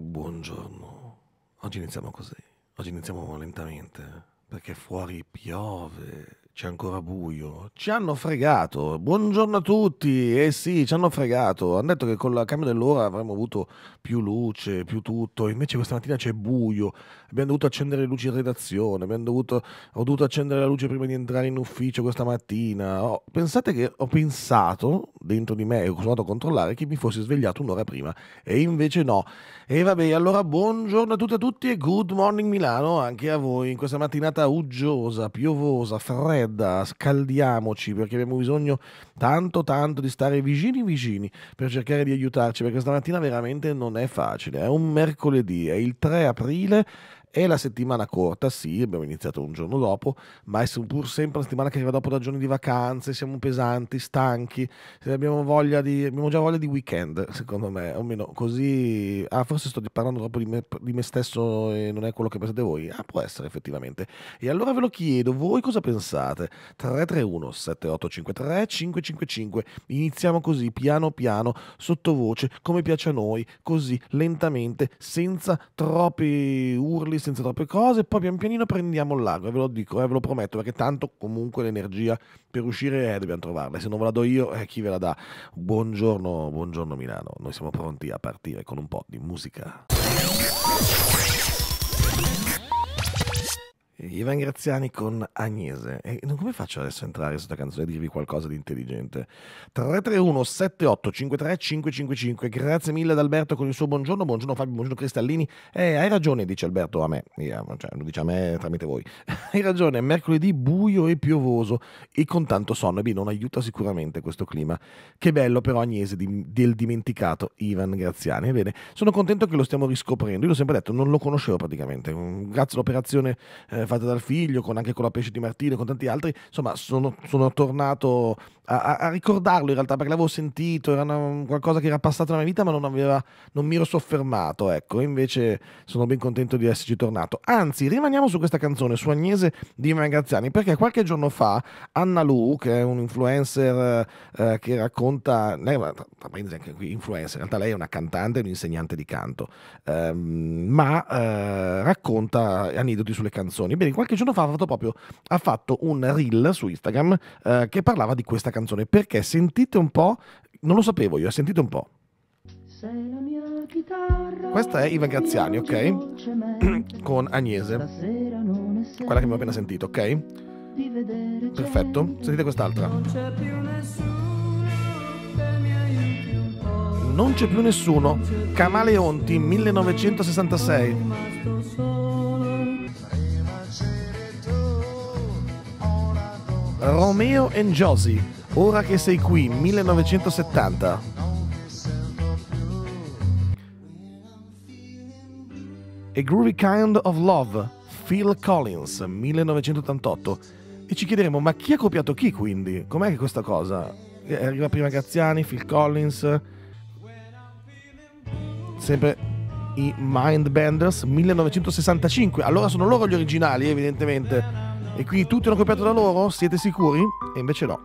Buongiorno. Oggi iniziamo così. Oggi iniziamo lentamente eh, perché fuori piove c'è ancora buio. Ci hanno fregato. Buongiorno a tutti. Eh sì, ci hanno fregato. Hanno detto che con la cambio dell'ora avremmo avuto più luce, più tutto. Invece questa mattina c'è buio. Abbiamo dovuto accendere le luci in redazione. Abbiamo Dovuto, ho dovuto accendere la luce prima di entrare in ufficio questa mattina. Oh, pensate che ho pensato dentro di me, ho andato a controllare, che mi fossi svegliato un'ora prima. E invece no. E vabbè, allora buongiorno a tutti e a tutti e good morning Milano anche a voi in questa mattinata uggiosa, piovosa, fredda fredda, scaldiamoci perché abbiamo bisogno tanto tanto di stare vicini vicini per cercare di aiutarci perché stamattina veramente non è facile. È un mercoledì, è il 3 aprile è la settimana corta, sì, abbiamo iniziato un giorno dopo, ma è pur sempre una settimana che arriva dopo da giorni di vacanze, siamo pesanti, stanchi, eh, abbiamo, voglia di, abbiamo già voglia di weekend, secondo me, almeno così... Ah, forse sto parlando troppo di me, di me stesso e non è quello che pensate voi. Ah, può essere effettivamente. E allora ve lo chiedo, voi cosa pensate? 331 7853 555. Iniziamo così, piano piano, sottovoce, come piace a noi, così, lentamente, senza troppi urli lì senza troppe cose poi pian pianino prendiamo il largo, ve lo dico, eh, ve lo prometto, perché tanto comunque l'energia per uscire eh, dobbiamo trovarla, se non ve la do io eh, chi ve la dà? Buongiorno, buongiorno Milano, noi siamo pronti a partire con un po' di musica. Ivan Graziani con Agnese. E come faccio adesso a entrare in questa canzone e dirvi qualcosa di intelligente? 331 78 53 555. Grazie mille ad Alberto con il suo buongiorno. Buongiorno Fabio, buongiorno Cristallini. Eh, hai ragione, dice Alberto a me. Io, cioè, lo dice a me tramite voi. hai ragione, mercoledì buio e piovoso e con tanto sonno. E beh, non aiuta sicuramente questo clima. Che bello però Agnese di, del dimenticato Ivan Graziani. Ebbene, sono contento che lo stiamo riscoprendo. Io l'ho sempre detto, non lo conoscevo praticamente. Grazie all'operazione eh, fatte dal figlio, con, anche con la pesce di Martino e con tanti altri, insomma sono, sono tornato a, a, ricordarlo in realtà perché l'avevo sentito, era una, qualcosa che era passato nella mia vita ma non, aveva, non mi ero soffermato, ecco, invece sono ben contento di esserci tornato. Anzi, rimaniamo su questa canzone, su Agnese di Mangaziani, perché qualche giorno fa Anna Lu, che è un influencer eh, eh che racconta, lei è anche qui influencer, in realtà lei è una cantante e un insegnante di canto, ehm, ma eh, racconta aneddoti sulle canzoni. Ebbene, qualche giorno fa ha fatto proprio ha fatto un reel su Instagram eh, che parlava di questa canzone. Perché sentite un po', non lo sapevo io, eh, sentite un po'. Sei la mia chitarra. Questa è Ivan Graziani, ok? Con Agnese. Quella che mi ho appena sentito, ok? Perfetto. Sentite quest'altra. Non c'è più nessuno. Camaleonti 1966. Romeo and Josie, Ora che sei qui, 1970. A Groovy Kind of Love, Phil Collins, 1988. E ci chiederemo, ma chi ha copiato chi quindi? Com'è che questa cosa? Eh, arriva prima Graziani, Phil Collins, sempre i Mindbenders, 1965. Allora sono loro gli originali, evidentemente. E quindi tutto hanno copiato da loro? Siete sicuri? E invece no.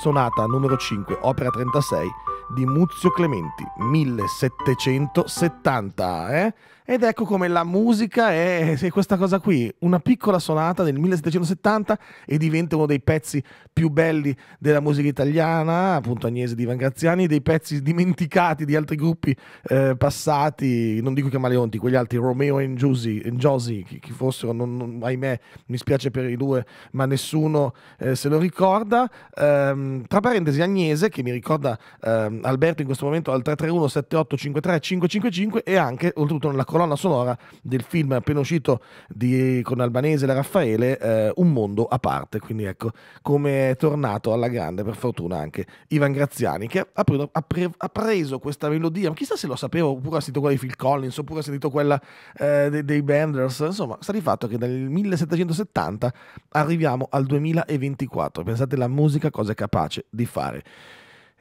Sonata numero 5, opera 36 di Muzio Clementi, 1770, eh? Ed ecco come la musica è, è questa cosa qui, una piccola sonata del 1770 e diventa uno dei pezzi più belli della musica italiana, appunto Agnese di Vangraziani, dei pezzi dimenticati di altri gruppi eh, passati, non dico che Maleonti, quegli altri Romeo e Josie, chi, fossero, non, non, ahimè mi spiace per i due, ma nessuno eh, se lo ricorda. Ehm, tra parentesi Agnese, che mi ricorda ehm, Alberto in questo momento al 331 78 53 555 e anche oltretutto nella colonna colonna sonora del film appena uscito di, con Albanese e la Raffaele, eh, Un mondo a parte. Quindi ecco come è tornato alla grande, per fortuna, anche Ivan Graziani, che ha, pre- ha, pre- ha preso questa melodia. Ma chissà se lo sapevo, oppure ha sentito quella di Phil Collins, oppure ha sentito quella eh, dei, dei Banders. Insomma, sta di fatto che dal 1770 arriviamo al 2024. Pensate la musica cosa è capace di fare.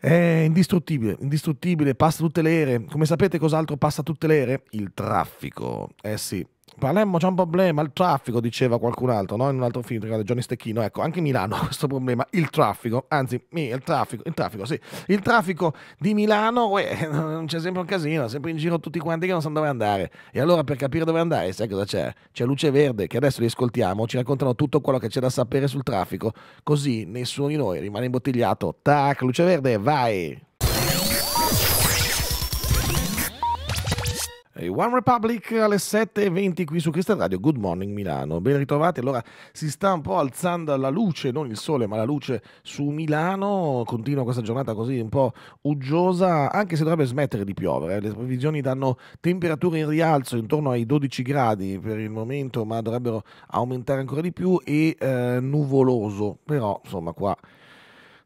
È indistruttibile, indistruttibile, passa tutte le ere. Come sapete cos'altro passa tutte le ere? Il traffico. Eh sì, Palermo c'è un problema, il traffico, diceva qualcun altro, no? in un altro film, ricordo Johnny Stecchino, ecco, anche Milano ha questo problema, il traffico, anzi, il traffico, il traffico, sì, il traffico di Milano, uè, c'è sempre un casino, sempre in giro tutti quanti che non sanno dove andare, e allora per capire dove andare, sai cosa c'è? C'è Luce Verde, che adesso li ascoltiamo, ci raccontano tutto quello che c'è da sapere sul traffico, così nessuno di noi rimane imbottigliato, tac, Luce Verde, vai! Eh, One Republic alle 7.20 qui su Crystal Radio, Good Morning Milano. Ben ritrovati, allora si sta un po' alzando la luce, non il sole ma la luce su Milano, continua questa giornata così un po' uggiosa, anche se dovrebbe smettere di piovere, eh. le previsioni danno temperature in rialzo intorno ai 12 gradi per il momento, ma dovrebbero aumentare ancora di più e eh, nuvoloso, però insomma qua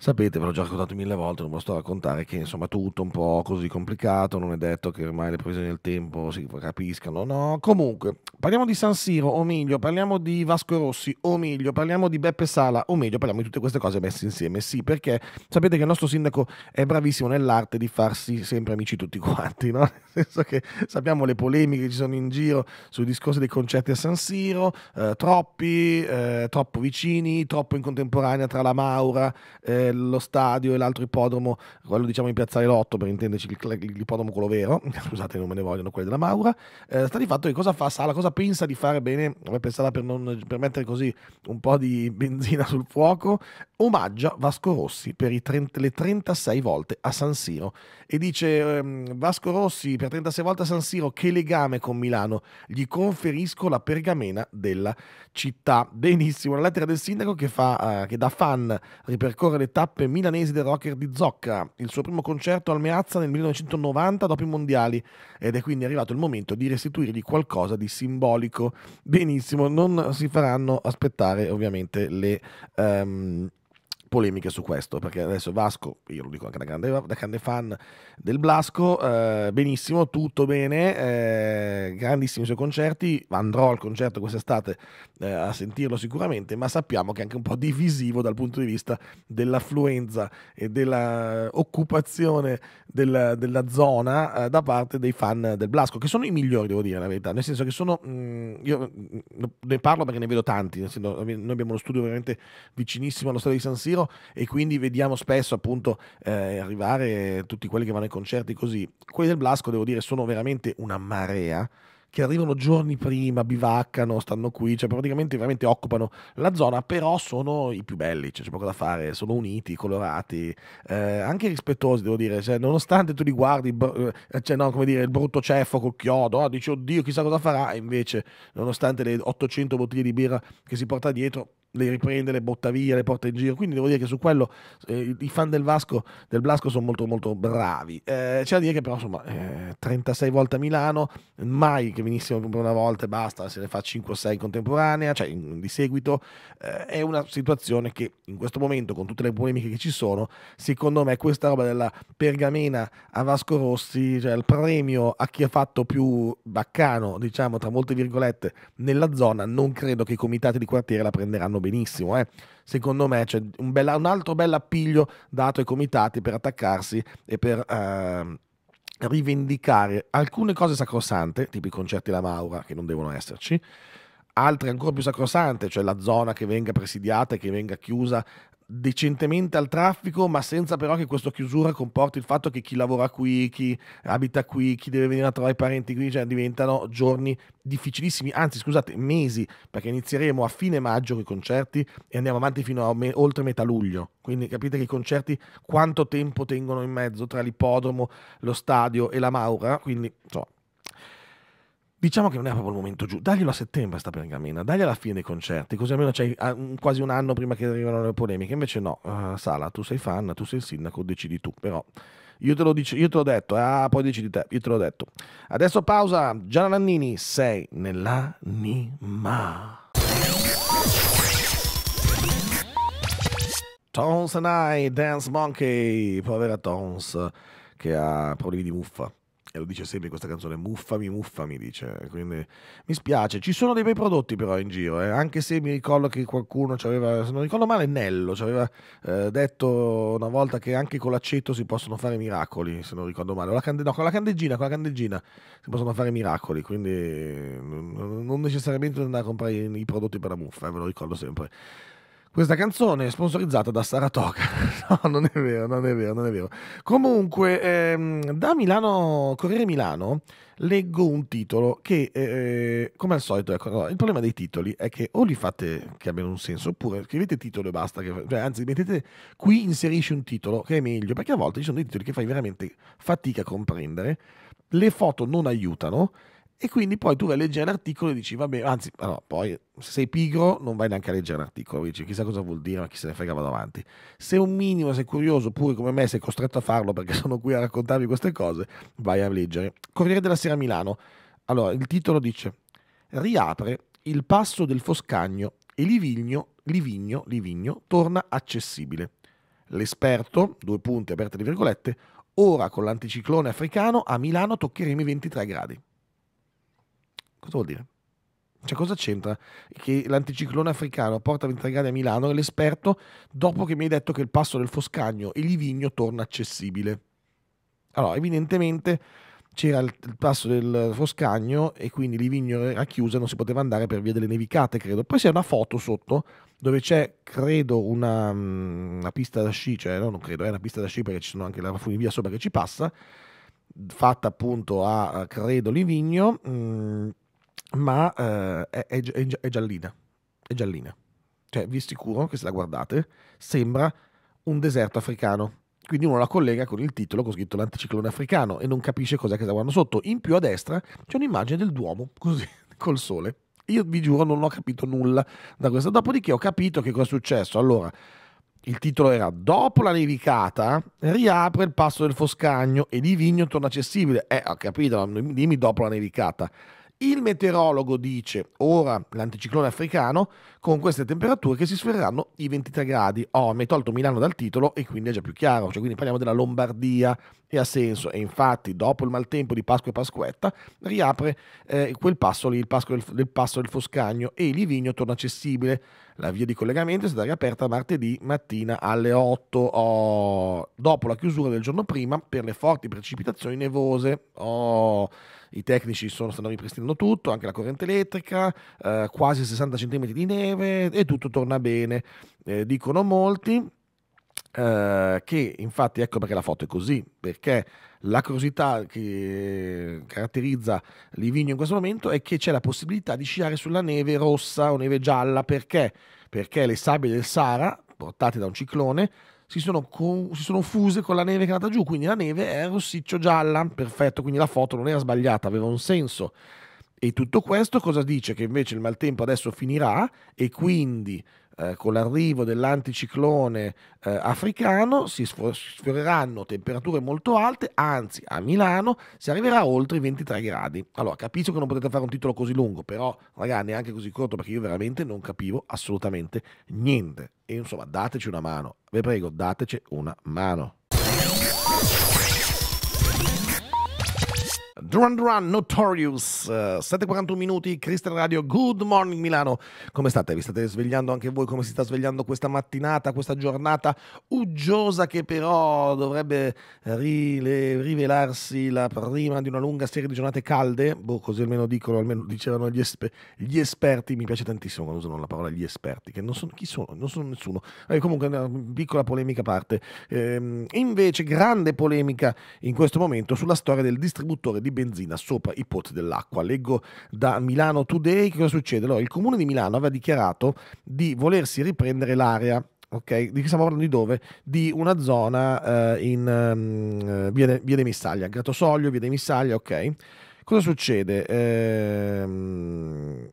Sapete, ve l'ho già raccontato mille volte, non ve lo sto a raccontare, che insomma tutto un po' così complicato, non è detto che ormai le previsioni del tempo si capiscano, no? Comunque, parliamo di San Siro, o meglio, parliamo di Vasco Rossi, o meglio, parliamo di Beppe Sala, o meglio, parliamo di tutte queste cose messe insieme, sì, perché sapete che il nostro sindaco è bravissimo nell'arte di farsi sempre amici tutti quanti, no? Nel senso che sappiamo le polemiche che ci sono in giro sui discorsi dei concerti a San Siro, eh, troppi, eh, troppo vicini, troppo in contemporanea tra la Maura, eh, lo stadio e l'altro ippodromo, quello diciamo in Piazzale Lotto per intenderci, l'ippodromo quello vero, scusate non me ne vogliono quelli della Maura, eh, sta di fatto che cosa fa Sala, cosa pensa di fare bene, come pensava per, non, per mettere così un po' di benzina sul fuoco, omaggia Vasco Rossi per 30, le 36 volte a San Siro e dice ehm, Vasco Rossi per 36 volte a San Siro che legame con Milano, gli conferisco la pergamena della città. Benissimo, una lettera del sindaco che, fa, eh, che da fan ripercorre le tappe tappe milanesi del rocker di Zocca, il suo primo concerto al Meazza nel 1990 dopo i mondiali ed è quindi arrivato il momento di restituirgli qualcosa di simbolico. Benissimo, non si faranno aspettare ovviamente le... Um, polemiche su questo, perché adesso Vasco, io lo dico anche da grande, da grande fan del Blasco, eh, benissimo, tutto bene, eh, grandissimi i suoi concerti, andrò al concerto quest'estate eh, a sentirlo sicuramente, ma sappiamo che è anche un po' divisivo dal punto di vista dell'affluenza e dell'occupazione della, della zona eh, da parte dei fan del Blasco, che sono i migliori, devo dire la verità, nel senso che sono, mh, mm, io mm, ne parlo perché ne vedo tanti, noi abbiamo uno studio veramente vicinissimo allo stadio di San Siro, e quindi vediamo spesso appunto eh, arrivare tutti quelli che vanno ai concerti così. Quelli del Blasco devo dire sono veramente una marea che arrivano giorni prima, bivaccano, stanno qui, cioè praticamente veramente occupano la zona, però sono i più belli, cioè c'è poco da fare, sono uniti, colorati, eh, anche rispettosi devo dire, cioè, nonostante tu li guardi, eh, cioè, no, come dire, il brutto ceffo col chiodo, oh, dici oddio chissà cosa farà, e invece nonostante le 800 bottiglie di birra che si porta dietro, le riprende, le botta via, le porta in giro. Quindi devo dire che su quello eh, i fan del Vasco, del Blasco sono molto molto bravi. Eh, c'è da dire che però insomma eh, 36 volte a Milano, mai che venissimo una volta e basta, se ne fa 5 o 6 contemporanea, cioè in, di seguito, eh, è una situazione che in questo momento con tutte le polemiche che ci sono, secondo me questa roba della pergamena a Vasco Rossi, cioè il premio a chi ha fatto più baccano, diciamo tra molte virgolette, nella zona, non credo che i comitati di quartiere la prenderanno benissimo. Eh. Secondo me c'è un, bella, un, altro bel appiglio dato ai comitati per attaccarsi e per... Ehm, rivendicare alcune cose sacrosante, tipo i concerti La Maura, che non devono esserci, altre ancora più sacrosante, cioè la zona che venga presidiata e che venga chiusa decentemente al traffico, ma senza però che questa chiusura comporti il fatto che chi lavora qui, chi abita qui, chi deve venire a trovare i parenti qui, cioè diventano giorni difficilissimi, anzi scusate, mesi, perché inizieremo a fine maggio con i concerti e andiamo avanti fino a me- oltre metà luglio. Quindi capite che i concerti quanto tempo tengono in mezzo tra l'ippodromo, lo stadio e la Maura, quindi insomma, diciamo che non è proprio il momento giù. Daglielo a settembre sta pergamena, dagli alla fine dei concerti, così almeno c'è ah, quasi un anno prima che arrivano le polemiche. Invece no, uh, Sala, tu sei fan, tu sei il sindaco, decidi tu, però io te, dice, io te l'ho, detto, eh, ah, poi decidi te, io te l'ho detto. Adesso pausa, Gianna Nannini, sei nell'anima. Tons and I, Dance Monkey, povera Tons che ha problemi di muffa e lo dice sempre questa canzone, muffami, muffami, dice. Quindi mi spiace, ci sono dei bei prodotti però in giro, eh? anche se mi ricordo che qualcuno ci aveva, se non ricordo male, Nello ci aveva eh, detto una volta che anche con l'aceto si possono fare miracoli, se non ricordo male, cande, no, con la candeggina, con la candeggina si possono fare miracoli, quindi non necessariamente andare a comprare i prodotti per la muffa, eh? ve lo ricordo sempre. Questa canzone è sponsorizzata da Saratoga. No, non è vero, non è vero, non è vero. Comunque, ehm, da Milano, Corriere Milano, leggo un titolo che, eh, eh come al solito, ecco, il problema dei titoli è che o li fate che abbiano un senso, oppure scrivete titolo e basta. Che, cioè, anzi, mettete qui, inserisci un titolo, che è meglio, perché a volte ci sono dei titoli che fai veramente fatica a comprendere. Le foto non aiutano e quindi poi tu vai a leggere l'articolo e dici, vabbè, anzi, no, poi se sei pigro non vai neanche a leggere l'articolo, dici chissà cosa vuol dire, ma chi se ne frega vado avanti. Se un minimo sei curioso, pure come me sei costretto a farlo perché sono qui a raccontarvi queste cose, vai a leggere. Corriere della Sera Milano. Allora, il titolo dice, riapre il passo del Foscagno e Livigno, Livigno, Livigno torna accessibile. L'esperto, due punti aperte di virgolette, ora con l'anticiclone africano a Milano toccheremo i 23 gradi. Cosa vuol dire? Cioè, cosa c'entra che l'anticiclone africano porta 23 gradi a Milano e l'esperto, dopo che mi hai detto che il passo del Foscagno e Livigno torna accessibile? Allora, evidentemente c'era il, passo del Foscagno e quindi Livigno era chiusa e non si poteva andare per via delle nevicate, credo. Poi c'è una foto sotto dove c'è, credo, una, mm, una pista da sci, cioè no, non credo, è una pista da sci perché ci sono anche la funivia sopra che ci passa, fatta appunto a, credo, Livigno. Mh, mm, ma eh, è, è, è, giallina. È giallina. Cioè, vi assicuro che se la guardate, sembra un deserto africano. Quindi uno la collega con il titolo con scritto l'anticiclone africano e non capisce cos'è che sta guardando sotto. In più a destra c'è un'immagine del Duomo, così, col sole. Io vi giuro non ho capito nulla da questo. Dopodiché ho capito che cosa è successo. Allora, il titolo era Dopo la nevicata riapre il passo del Foscagno e di Vigno torna accessibile. Eh, ho capito, dimmi dopo la nevicata. Il meteorologo dice ora l'anticiclone africano con queste temperature che si sferreranno i 23 gradi. Oh, mi hai tolto Milano dal titolo e quindi è già più chiaro, cioè quindi parliamo della Lombardia e ha senso. E infatti dopo il maltempo di Pasqua e Pasquetta riapre eh, quel passo lì, il passo del, del passo del Foscagno e Livigno torna accessibile. La via di collegamento è stata riaperta martedì mattina alle 8, oh, dopo la chiusura del giorno prima per le forti precipitazioni nevose. Oh, i tecnici sono, stanno ripristinando tutto, anche la corrente elettrica, eh, quasi 60 cm di neve e tutto torna bene. Eh, dicono molti eh, che infatti ecco perché la foto è così, perché la curiosità che caratterizza Livigno in questo momento è che c'è la possibilità di sciare sulla neve rossa o neve gialla perché? Perché le sabbie del Sahara portate da un ciclone si sono, con, si sono, fuse con la neve che è andata giù, quindi la neve è rossiccio-gialla, perfetto, quindi la foto non era sbagliata, aveva un senso. E tutto questo cosa dice? Che invece il maltempo adesso finirà e quindi eh, con l'arrivo dell'anticiclone eh, africano si sfioreranno temperature molto alte, anzi a Milano si arriverà oltre i 23 gradi. Allora capisco che non potete fare un titolo così lungo, però ragazzi neanche così corto perché io veramente non capivo assolutamente niente. E insomma dateci una mano, vi prego dateci una mano. Duran Duran Notorious, uh, eh, 7.41 minuti, Crystal Radio, Good Morning Milano. Come state? Vi state svegliando anche voi? Come si sta svegliando questa mattinata, questa giornata uggiosa che però dovrebbe rile- rivelarsi la prima di una lunga serie di giornate calde? Boh, così almeno dicono, almeno dicevano gli, esper- gli esperti. Mi piace tantissimo quando usano la parola gli esperti, che non sono chi sono, non sono nessuno. Eh, comunque una piccola polemica a parte. Eh, invece grande polemica in questo momento sulla storia del distributore di benzina sopra i pozzi dell'acqua. Leggo da Milano Today che cosa succede. Allora, il comune di Milano aveva dichiarato di volersi riprendere l'area ok? Di che stiamo parlando di dove? Di una zona uh, in um, via, de, via dei Missaglia, Gratosoglio, via dei Missaglia, ok? Cosa succede? Ehm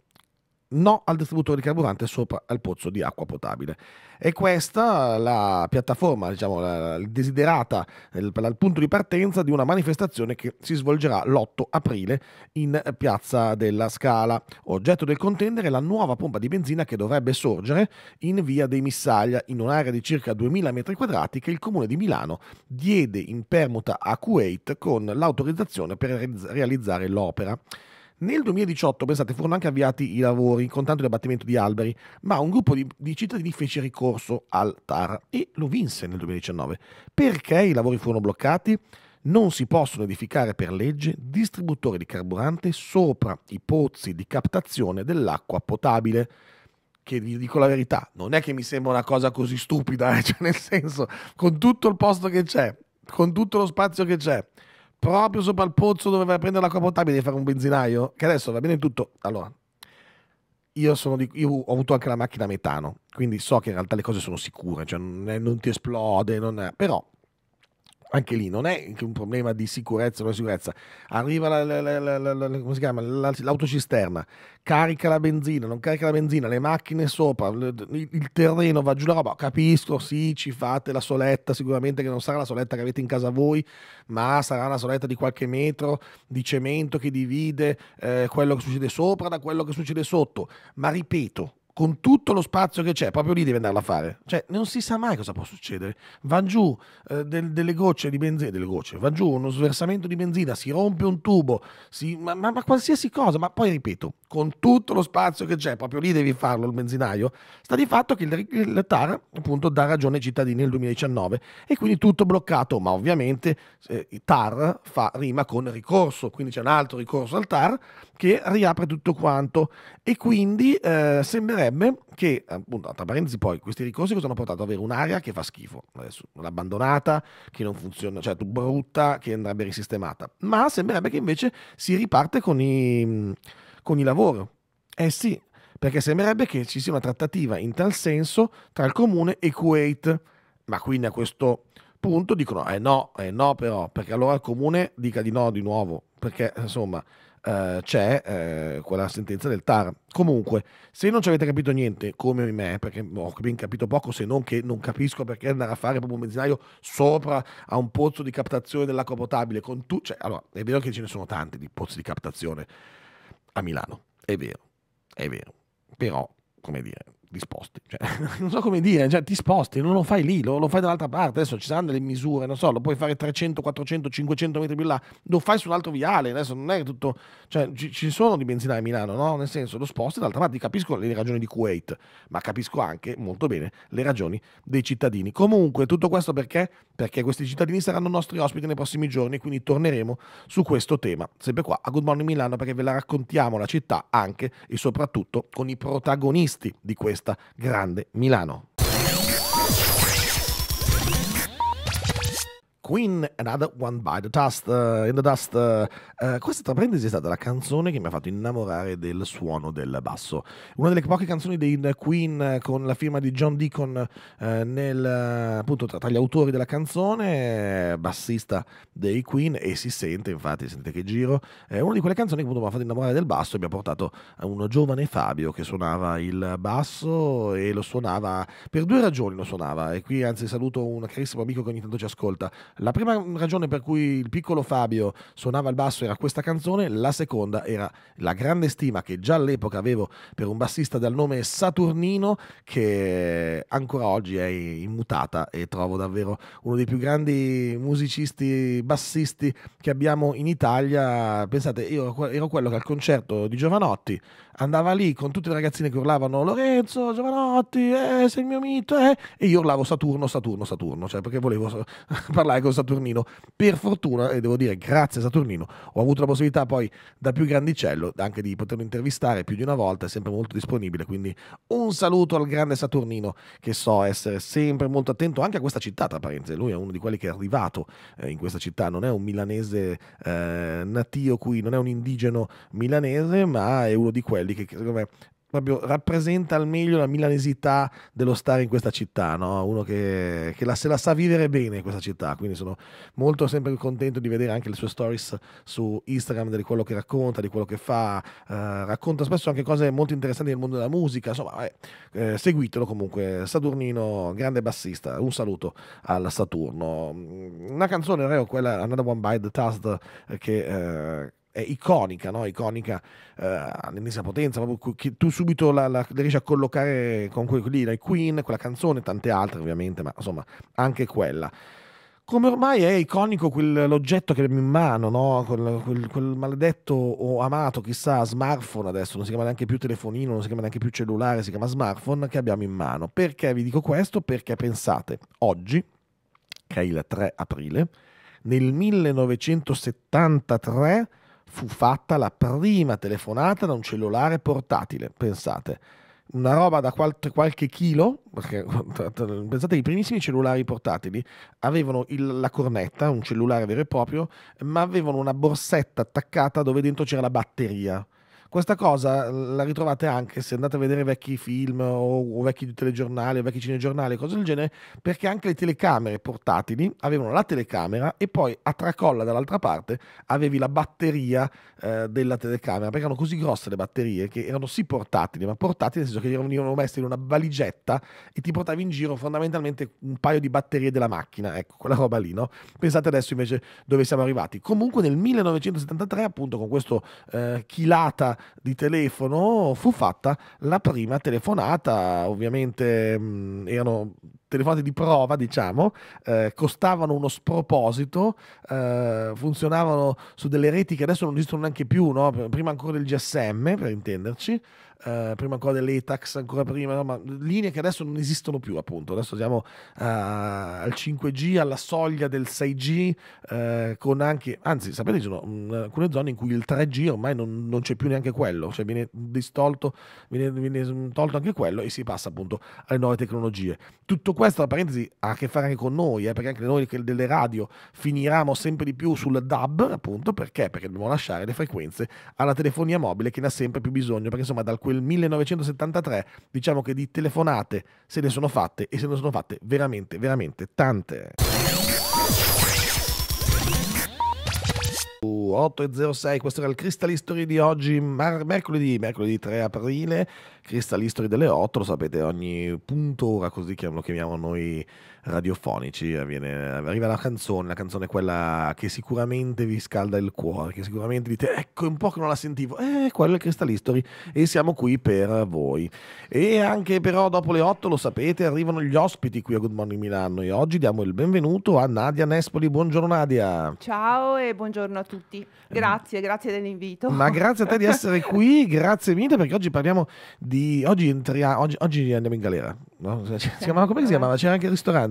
no al distributore di carburante sopra al pozzo di acqua potabile. E questa la piattaforma, diciamo, la, desiderata il, il, punto di partenza di una manifestazione che si svolgerà l'8 aprile in Piazza della Scala. Oggetto del contendere è la nuova pompa di benzina che dovrebbe sorgere in via dei Missaglia, in un'area di circa 2000 metri quadrati che il comune di Milano diede in permuta a Kuwait con l'autorizzazione per realizzare l'opera. Nel 2018, pensate, furono anche avviati i lavori con tanto di abbattimento di alberi, ma un gruppo di, di cittadini fece ricorso al TAR e lo vinse nel 2019. Perché i lavori furono bloccati? non si possono edificare per legge distributori di carburante sopra i pozzi di captazione dell'acqua potabile. Che vi dico la verità, non è che mi sembra una cosa così stupida, eh? cioè nel senso, con tutto il posto che c'è, con tutto lo spazio che c'è, proprio sopra il pozzo dove vai a prendere l'acqua potabile devi fare un benzinaio, che adesso va bene tutto. Allora, io, di, io, ho avuto anche la macchina a metano, quindi so che in realtà le cose sono sicure, cioè non, è, non ti esplode, non è, però anche lì non è un problema di sicurezza o non sicurezza. Arriva la, la, la, l'autocisterna, carica la benzina, non carica la benzina, le macchine sopra, il, il terreno va giù la roba. Capisco, sì, ci fate la soletta, sicuramente che non sarà la soletta che avete in casa voi, ma sarà una soletta di qualche metro di cemento che divide eh, quello che succede sopra da quello che succede sotto. Ma ripeto, con tutto lo spazio che c'è, proprio lì devi andarla a fare. Cioè, non si sa mai cosa può succedere. Van giù eh, del, delle gocce di benzina, delle gocce, va giù uno sversamento di benzina, si rompe un tubo, si, ma, ma, ma, qualsiasi cosa. Ma poi ripeto, con tutto lo spazio che c'è, proprio lì devi farlo il benzinaio. Sta di fatto che il, il TAR appunto dà ragione ai cittadini nel 2019 e quindi tutto bloccato, ma ovviamente eh, TAR fa rima con ricorso, quindi c'è un altro ricorso al TAR che riapre tutto quanto e quindi eh, sembrerebbe che, appunto, tra parentesi poi, questi ricorsi cosa hanno portato ad avere un'area che fa schifo, adesso l'abbandonata, che non funziona, cioè brutta, che andrebbe risistemata, ma sembrerebbe che invece si riparte con i, con i lavori. Eh sì, perché sembrerebbe che ci sia una trattativa in tal senso tra il comune e Kuwait, ma quindi a questo punto dicono eh no, eh no però, perché allora il comune dica di no di nuovo, perché insomma eh, c'è eh, quella sentenza del TAR. Comunque, se non ci avete capito niente, come me, perché ho capito poco, se non che non capisco perché andare a fare proprio un benzinaio sopra a un pozzo di captazione dell'acqua potabile, con tu... cioè, allora, è vero che ce ne sono tanti di pozzi di captazione a Milano, è vero, è vero, però, come dire, ti sposti, cioè, non so come dire, cioè, ti sposti, non lo fai lì, lo, lo fai dall'altra parte, adesso ci saranno delle misure, non so, lo puoi fare 300, 400, 500 metri più là, lo fai sull'altro viale, adesso non è tutto, cioè ci, ci, sono di benzina a Milano, no? Nel senso lo sposti dall'altra parte, capisco le ragioni di Kuwait, ma capisco anche molto bene le ragioni dei cittadini. Comunque tutto questo perché? Perché questi cittadini saranno nostri ospiti nei prossimi giorni, quindi torneremo su questo tema, sempre qua a Good Morning Milano perché ve la raccontiamo la città anche e soprattutto con i protagonisti di questo questa grande Milano. Queen Another One by the Dust. Uh, in the dust uh, questa tra parentesi è stata la canzone che mi ha fatto innamorare del suono del basso. Una delle poche canzoni dei Queen con la firma di John Deacon nel, appunto, tra, tra, gli autori della canzone, bassista dei Queen e si sente infatti, sentite che giro, è una di quelle canzoni che appunto mi ha fatto innamorare del basso e mi ha portato a un giovane Fabio che suonava il basso e lo suonava per due ragioni lo suonava e qui anzi saluto un carissimo amico che ogni tanto ci ascolta la prima ragione per cui il piccolo Fabio suonava il basso era questa canzone, la seconda era la grande stima che già all'epoca avevo per un bassista dal nome Saturnino che ancora oggi è immutata e trovo davvero uno dei più grandi musicisti bassisti che abbiamo in Italia. Pensate, io ero quello che al concerto di Giovanotti andava lì con tutte le ragazzine che urlavano Lorenzo, Giovanotti, eh, sei il mio mito, eh, e io urlavo Saturno, Saturno, Saturno, cioè perché volevo parlare con con Saturnino. Per fortuna, e devo dire grazie a Saturnino, ho avuto la possibilità poi da più grandicello anche di poterlo intervistare più di una volta, è sempre molto disponibile, quindi un saluto al grande Saturnino che so essere sempre molto attento anche a questa città, tra parentesi, lui è uno di quelli che è arrivato eh, in questa città, non è un milanese eh, natio qui, non è un indigeno milanese, ma è uno di quelli che secondo me proprio rappresenta al meglio la milanesità dello stare in questa città, no? uno che, che la, se la sa vivere bene questa città, quindi sono molto sempre contento di vedere anche le sue stories su Instagram, di quello che racconta, di quello che fa, eh, racconta spesso anche cose molto interessanti nel mondo della musica, insomma eh, seguitelo comunque, Saturnino, grande bassista, un saluto al Saturno. Una canzone, quella Another One by the Task eh, che... Eh, è iconica, no? iconica eh, all'ennesima potenza, proprio che tu subito la, la, riesci a collocare con quelli lì, la Queen, quella canzone, tante altre ovviamente, ma insomma anche quella. Come ormai è iconico quell'oggetto che abbiamo in mano, no? quel, quel, quel, maledetto o amato, chissà, smartphone adesso, non si chiama neanche più telefonino, non si chiama neanche più cellulare, si chiama smartphone che abbiamo in mano. Perché vi dico questo? Perché pensate, oggi, che è il 3 aprile, nel 1973 fu fatta la prima telefonata da un cellulare portatile, pensate. Una roba da qualche, qualche chilo, perché pensate i primissimi cellulari portatili avevano il, la cornetta, un cellulare vero e proprio, ma avevano una borsetta attaccata dove dentro c'era la batteria. Questa cosa la ritrovate anche se andate a vedere vecchi film o, o vecchi telegiornali o vecchi cinegiornali, cose del genere, perché anche le telecamere portatili avevano la telecamera e poi a tracolla dall'altra parte avevi la batteria eh, della telecamera, perché erano così grosse le batterie che erano sì portatili, ma portatili nel senso che venivano messe in una valigetta e ti portavi in giro fondamentalmente un paio di batterie della macchina, ecco, quella roba lì, no? Pensate adesso invece dove siamo arrivati. Comunque nel 1973, appunto, con questo eh, chilata di telefono fu fatta la prima telefonata, ovviamente mh, mm, erano telefonate di prova, diciamo, eh, costavano uno sproposito, eh, funzionavano su delle reti che adesso non esistono neanche più, no? prima ancora del GSM, per intenderci, eh, prima ancora dell'ETAX, ancora prima, ma linee che adesso non esistono più, appunto. Adesso siamo eh, al 5G, alla soglia del 6G, eh, con anche, anzi, sapete, ci sono mm, alcune zone in cui il 3G ormai non, non c'è più neanche quello, cioè viene distolto, viene, viene, tolto anche quello e si passa appunto alle nuove tecnologie. Tutto questo, tra parentesi, ha a che fare anche con noi, eh, perché anche noi delle radio finiramo sempre di più sul DAB, appunto, perché? Perché dobbiamo lasciare le frequenze alla telefonia mobile che ne ha sempre più bisogno, perché insomma dal 15 quel 1973, diciamo che di telefonate se ne sono fatte e se ne sono fatte veramente, veramente tante. 8.06, questo era il Crystal History di oggi, mercoledì, mercoledì 3 aprile, Crystal History delle 8, lo sapete, ogni punto ora così lo chiamiamo noi radiofonici. Avviene, eh, arriva la canzone, la canzone è quella che sicuramente vi scalda il cuore, che sicuramente dite ecco un po' che non la sentivo, eh, quello è il Crystal History e siamo qui per voi. E anche però dopo le 8 lo sapete arrivano gli ospiti qui a Good Morning Milano e oggi diamo il benvenuto a Nadia Nespoli. Buongiorno Nadia. Ciao e buongiorno a tutti. Grazie, eh, grazie dell'invito. Ma grazie a te di essere qui, grazie mille perché oggi parliamo di... Oggi, entria... oggi, oggi andiamo in galera. No? Cioè, si chiamava, come si eh. chiamava? C'era anche il ristorante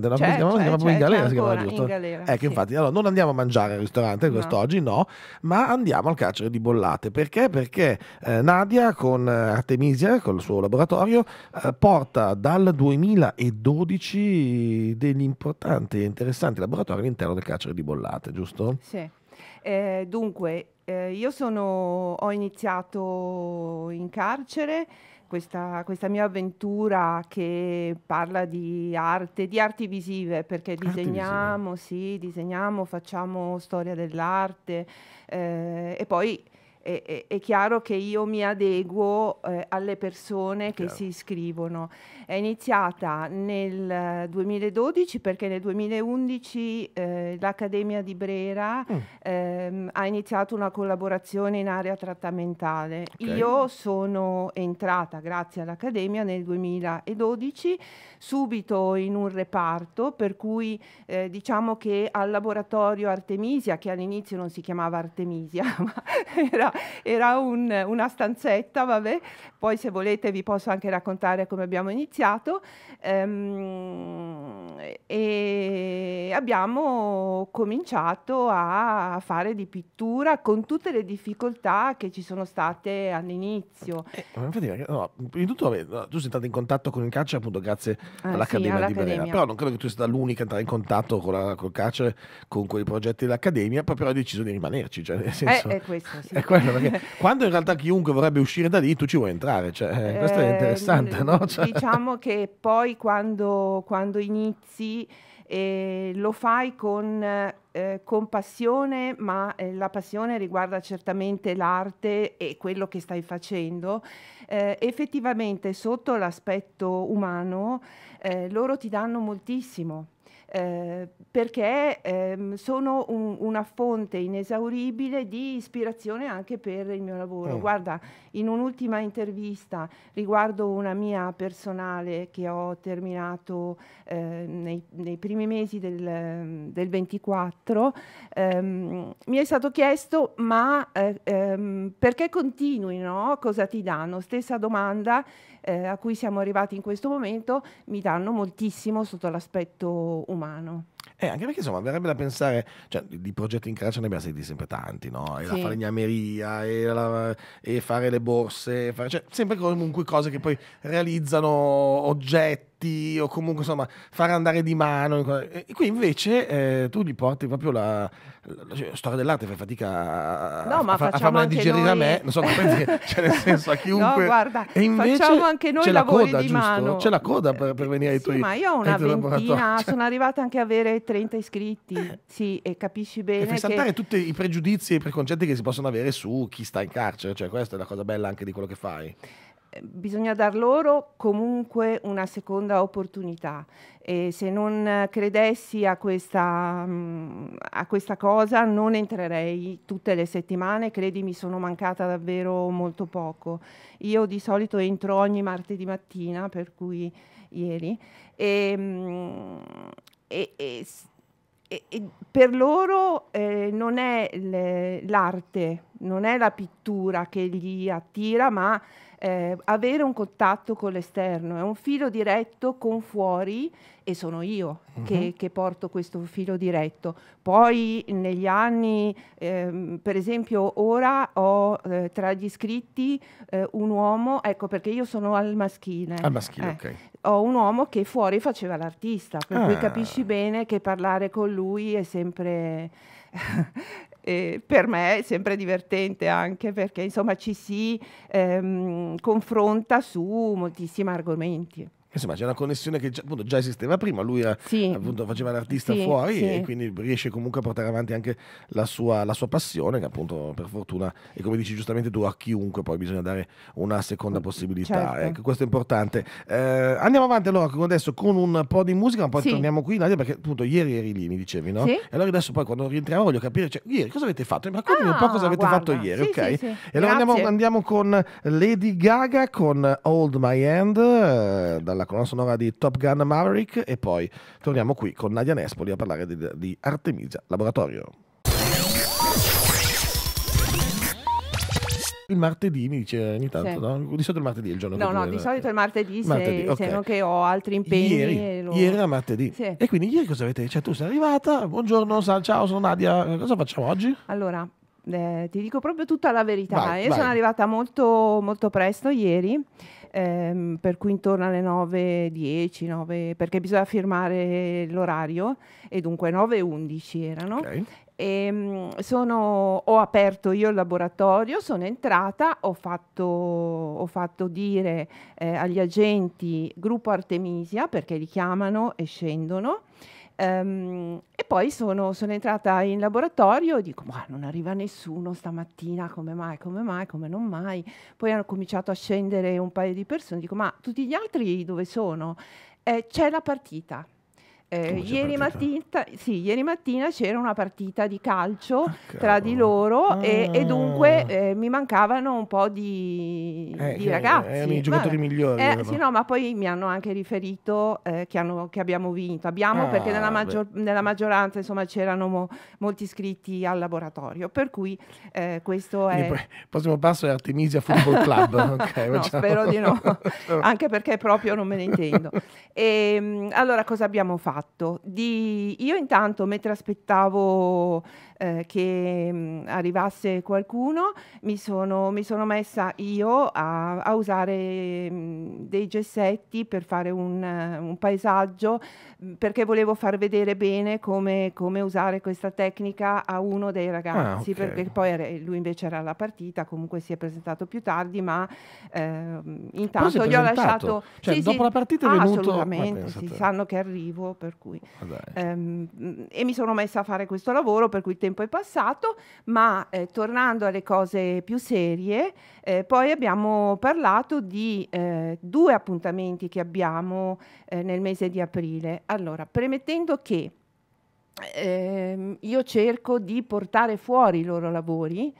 ristorante, una, c'è, una, c'è, una, c'è, in certo, galera si chiamava giusto? galera, ecco, sì. infatti, allora non andiamo a mangiare al ristorante no. quest'oggi, no, ma andiamo al carcere di Bollate. Perché? Perché eh, Nadia con eh, Artemisia, con il suo laboratorio, eh, porta dal 2012 degli importanti e interessanti laboratori all'interno del carcere di Bollate, giusto? Sì. Eh, dunque, eh, io sono, ho iniziato in carcere questa, questa, mia avventura che parla di arte, di arti visive, perché disegniamo, visive. sì, disegniamo, facciamo storia dell'arte eh, e poi è, è, è, chiaro che io mi adeguo eh, alle persone che chiaro. si iscrivono. È iniziata nel 2012 eh, perché nel 2011 eh, l'Accademia di Brera mm. ehm, ha iniziato una collaborazione in area trattamentale. Okay. Io sono entrata grazie all'Accademia nel 2012 subito in un reparto per cui eh, diciamo che al laboratorio Artemisia, che all'inizio non si chiamava Artemisia, ma era, era un, una stanzetta, vabbè, poi se volete vi posso anche raccontare come abbiamo iniziato iniziato ehm, e abbiamo cominciato a fare di pittura con tutte le difficoltà che ci sono state all'inizio. Eh, infatti, eh, no, prima di tutto, vabbè, no, tu sei stata in contatto con il carcere appunto grazie ah, all'Accademia sì, di Brera, però non credo che tu sia stata l'unica a entrare in contatto con la, col calcio, con quei progetti dell'Accademia, però hai deciso di rimanerci. Cioè, nel senso, eh, è eh, questo, sì. è quello, quando in realtà chiunque vorrebbe uscire da lì, tu ci vuoi entrare, cioè, eh, questo è eh, interessante, no? Cioè... Diciamo diciamo che poi quando, quando inizi eh, lo fai con, eh, con passione, ma eh, la passione riguarda certamente l'arte e quello che stai facendo. Eh, effettivamente sotto l'aspetto umano eh, loro ti danno moltissimo. Eh, perché ehm, sono un, una fonte inesauribile di ispirazione anche per il mio lavoro. Mm. Guarda, in un'ultima intervista riguardo una mia personale che ho terminato eh, nei, nei, primi mesi del, del 24, ehm, mi è stato chiesto ma eh, ehm, perché continui, no? cosa ti danno? Stessa domanda eh, a cui siamo arrivati in questo momento, mi danno moltissimo sotto l'aspetto umano umano. Eh, anche perché insomma verrebbe da pensare, cioè di progetti in carcere ne abbiamo sentiti sempre tanti, no? E sì. la falegnameria, e, la, e, fare le borse, fare, cioè sempre comunque cose che poi realizzano oggetti piatti o comunque insomma far andare di mano. E qui invece eh, tu gli porti proprio la, la, la, storia dell'arte, fai fatica a, no, ma a, a farmela digerire noi... a me, non so come pensi, cioè nel senso a chiunque. No, guarda, e invece facciamo anche noi c'è la coda, di giusto? mano. C'è la coda per, per venire ai sì, tuoi ma io ho una ventina, cioè... sono arrivata anche a avere 30 iscritti, eh. sì, e capisci bene. E fai saltare tutti i pregiudizi e i preconcetti che si possono avere su chi sta in carcere, cioè questa è la cosa bella anche di quello che fai. Eh, bisogna dar loro comunque una seconda opportunità e se non credessi a questa, mm, a questa, cosa non entrerei tutte le settimane, credimi sono mancata davvero molto poco. Io di solito entro ogni martedì mattina, per cui ieri, e, mm, e, e, e per loro eh, non è l'arte, non è la pittura che li attira, ma eh, avere un contatto con l'esterno, è un filo diretto con fuori e sono io uh mhm. -huh. che, che, porto questo filo diretto. Poi negli anni, ehm, per esempio ora ho eh, tra gli iscritti eh, un uomo, ecco perché io sono al maschile. Al maschile, eh, ok. Ho un uomo che fuori faceva l'artista, per ah. cui capisci bene che parlare con lui è sempre... E per me è sempre divertente anche perché insomma ci si ehm, confronta su moltissimi argomenti. Insomma, c'è una connessione che già, appunto, già esisteva prima, lui era, eh, sì. appunto, faceva l'artista sì, fuori sì. e quindi riesce comunque a portare avanti anche la sua, la sua, passione, che appunto per fortuna, e come dici giustamente tu, a chiunque poi bisogna dare una seconda mm, possibilità. Certo. Ecco, questo è importante. Eh, andiamo avanti allora adesso con un po' di musica, ma poi torniamo qui, Nadia, perché appunto ieri eri lì, mi dicevi, no? E allora adesso poi quando rientriamo voglio capire, cioè, ieri cosa avete fatto? Mi raccontami ah, un po' ah, cosa avete guarda. fatto ieri, ok? E allora andiamo, andiamo, con Lady Gaga con Hold My Hand. Eh, dalla la colonna sonora di Top Gun Maverick e poi torniamo qui con Nadia Nespoli a parlare di, di Artemisia Laboratorio. il martedì mi dice ogni tanto, sì. no? Di solito il martedì è il giorno no, No, no, di solito il martedì, martedì se, okay. se, non che ho altri impegni. Ieri, lo... ieri era martedì. Sì. E quindi ieri cosa avete? Cioè tu sei arrivata, buongiorno, ciao, sono Nadia, cosa facciamo oggi? Allora, eh, ti dico proprio tutta la verità. Vai, Io vai. sono arrivata molto, molto presto ieri ehm, per cui intorno alle 9.10, 9, perché bisogna firmare l'orario, e dunque 9.11 erano. Okay. E, ehm, sono, ho aperto io il laboratorio, sono entrata, ho fatto, ho fatto dire eh, agli agenti gruppo Artemisia perché li chiamano e scendono Um, e poi sono, sono, entrata in laboratorio e dico, ma non arriva nessuno stamattina, come mai, come mai, come non mai. Poi hanno cominciato a scendere un paio di persone, dico, ma tutti gli altri dove sono? Eh, c'è la partita. Eh, ieri, mattina, sì, ieri, mattina, c'era una partita di calcio ah, tra di loro ah. e, e, ah. dunque eh, mi mancavano un po' di, eh, di eh, eh, ragazzi. i giocatori ma, migliori. Eh, sì, no, ma poi mi hanno anche riferito che, hanno, che, abbiamo vinto. Abbiamo ah, perché nella, maggior, nella, maggioranza insomma, c'erano mo, molti iscritti al laboratorio. Per cui questo è... Il prossimo passo è Artemisia Football Club. okay, no, spero di no, anche perché proprio non me ne intendo. E, ehm, allora cosa abbiamo fatto? fatto? Di... Io intanto, mentre aspettavo eh, che mh, mm, arrivasse qualcuno, mi sono, mi sono messa io a, a usare mh, mm, dei gessetti per fare un, un paesaggio, mm, perché volevo far vedere bene come, come, usare questa tecnica a uno dei ah, ragazzi, ah, okay. perché poi era, lui invece era alla partita, comunque si è presentato più tardi, ma eh, intanto gli ho lasciato... Cioè, sì, dopo sì, la partita è ah, venuto... Assolutamente, sì, esatto. sanno che arrivo. Per per cui... Ah, ehm, mm, e mi sono messa a fare questo lavoro, per cui il tempo è passato, ma eh, tornando alle cose più serie, eh, poi abbiamo parlato di eh, due appuntamenti che abbiamo eh, nel mese di aprile. Allora, premettendo che ehm, io cerco di portare fuori i loro lavori,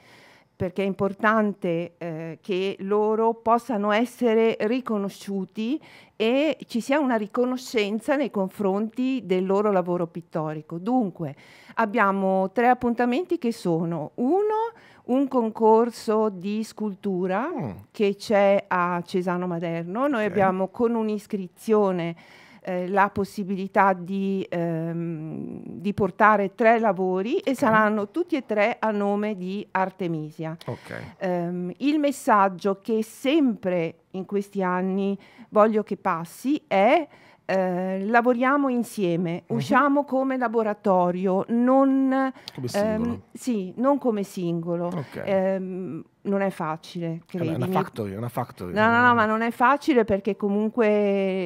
perché è importante eh, che loro possano essere riconosciuti e ci sia una riconoscenza nei confronti del loro lavoro pittorico. Dunque, abbiamo tre appuntamenti che sono uno, un concorso di scultura mm. che c'è a Cesano Maderno, noi okay. abbiamo con un'iscrizione eh, la possibilità di, ehm, di, portare tre lavori okay. e saranno tutti e tre a nome di Artemisia. Okay. Um, il messaggio che sempre in questi anni voglio che passi è eh, lavoriamo insieme, uh-huh. usciamo come laboratorio, non come ehm, singolo. Ehm, sì, non come singolo. Okay. Ehm, non è facile, credimi. È una factory, una factory. No, no, no, ma non è facile perché comunque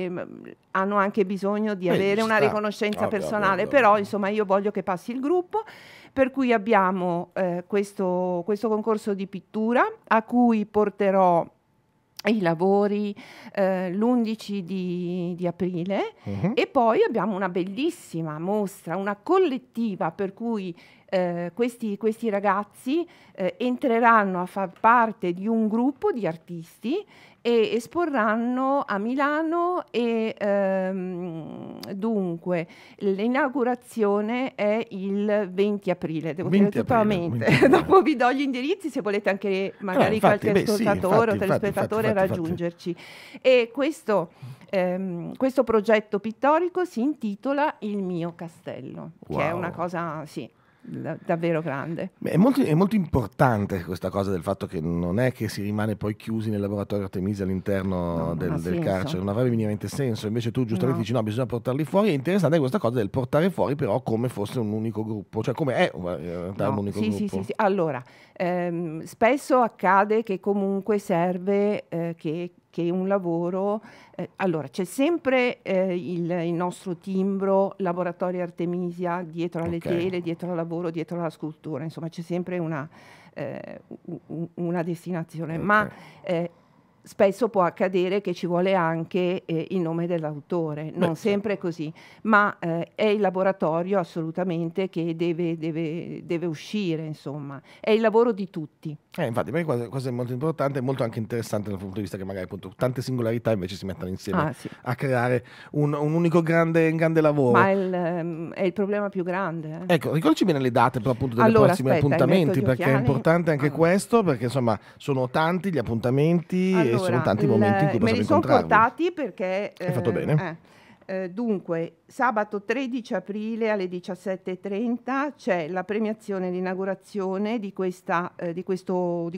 ehm, hanno anche bisogno di Beh, avere una riconoscenza ovvio, personale, ovvio, però insomma io voglio che passi il gruppo, per cui abbiamo eh, questo, questo concorso di pittura a cui porterò i lavori eh, l'11 di, di aprile uh mhm. -huh. e poi abbiamo una bellissima mostra, una collettiva per cui eh, questi, questi, ragazzi eh, entreranno a far parte di un gruppo di artisti e esporranno a Milano e ehm, dunque l'inaugurazione è il 20 aprile, devo 20 dire aprile, 20 dopo vi do gli indirizzi se volete anche magari allora, eh, infatti, qualche beh, ascoltatore sì, o telespettatore infatti, raggiungerci. E questo, ehm, questo progetto pittorico si intitola Il mio castello, wow. che è una cosa... Sì, davvero grande. È molto, è molto, importante questa cosa del fatto che non è che si rimane poi chiusi nel laboratorio Artemisi all'interno no, del, del carcere, non avrebbe minimamente senso, invece tu giustamente no. dici no, bisogna portarli fuori, è interessante questa cosa del portare fuori però come fosse un unico gruppo, cioè come è eh, no, un unico sì, gruppo. Sì, sì, sì. Allora, ehm, spesso accade che comunque serve eh, che che un lavoro... Eh, allora, c'è sempre eh, il, il, nostro timbro Laboratorio Artemisia dietro alle okay. tele, dietro al lavoro, dietro alla scultura, insomma c'è sempre una, eh, una destinazione, okay. ma eh, spesso può accadere che ci vuole anche eh, il nome dell'autore, non Beh, sempre così, ma eh, è il laboratorio assolutamente che deve, deve, deve, uscire, insomma, è il lavoro di tutti. Eh, infatti, per me questo è molto importante e molto anche interessante dal punto di vista che magari appunto tante singolarità invece si mettono insieme ah, sì. a creare un, un unico grande, un grande, lavoro. Ma è il, ehm, è il problema più grande. Eh. Ecco, ricordici bene le date per appunto dei allora, prossimi appuntamenti, perché è importante anche allora. Ah. questo, perché insomma sono tanti gli appuntamenti. Allora, allora, sono tanti momenti in cui Me li sono portati perché... Hai fatto eh, bene. Eh, eh, dunque, sabato 13 aprile alle 17.30 c'è la premiazione, l'inaugurazione di, eh, di, di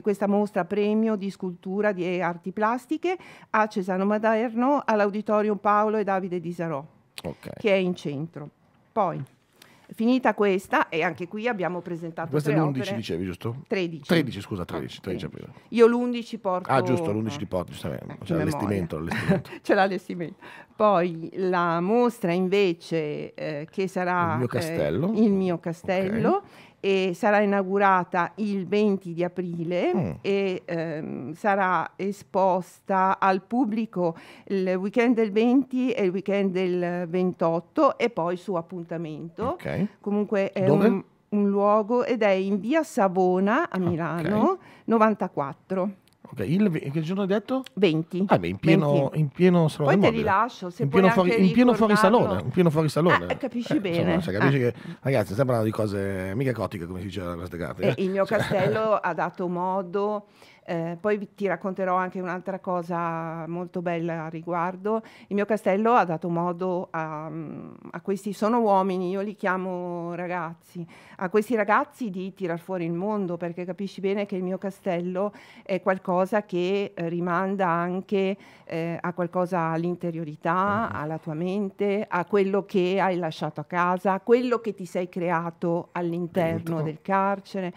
questa, mostra premio di scultura di arti plastiche a Cesano Maderno all'Auditorium Paolo e Davide Disarò, okay. che è in centro. Poi, Finita questa, e anche qui abbiamo presentato Questa è l'11 dicevi, giusto? 13. 13, scusa, 13. Ah, 13 aprile. Io l'11 porto... Ah, giusto, l'11 eh. porto, giustamente. Eh, C'è l'allestimento. C'è l'allestimento. Poi la mostra invece eh, che sarà... Il mio eh, castello. Eh, il mio castello. Okay e sarà inaugurata il 20 di aprile mm. e ehm, sarà esposta al pubblico il weekend del 20 e il weekend del 28 e poi su appuntamento. Okay. Comunque è Un, un luogo ed è in via Savona a ah, Milano okay. 94. Okay, il, che giorno hai detto? 20. Ah, beh, in pieno, 20. in pieno salone. Poi te li lascio, se in pieno, fuori, in pieno fuori salone. In pieno fuori salone. Ah, capisci eh, bene. Insomma, cioè, capisci ah. che, ragazzi, sembrano di cose mica cotiche, come si diceva da queste carte. Eh, eh? il mio cioè. castello ha dato modo eh, poi ti racconterò anche un'altra cosa molto bella a riguardo. Il mio castello ha dato modo a, mm, a questi, sono uomini, io li chiamo ragazzi, a questi ragazzi di tirar fuori il mondo, perché capisci bene che il mio castello è qualcosa che eh, rimanda anche eh, a qualcosa all'interiorità, mm-hmm. alla tua mente, a quello che hai lasciato a casa, a quello che ti sei creato all'interno Dentro. del carcere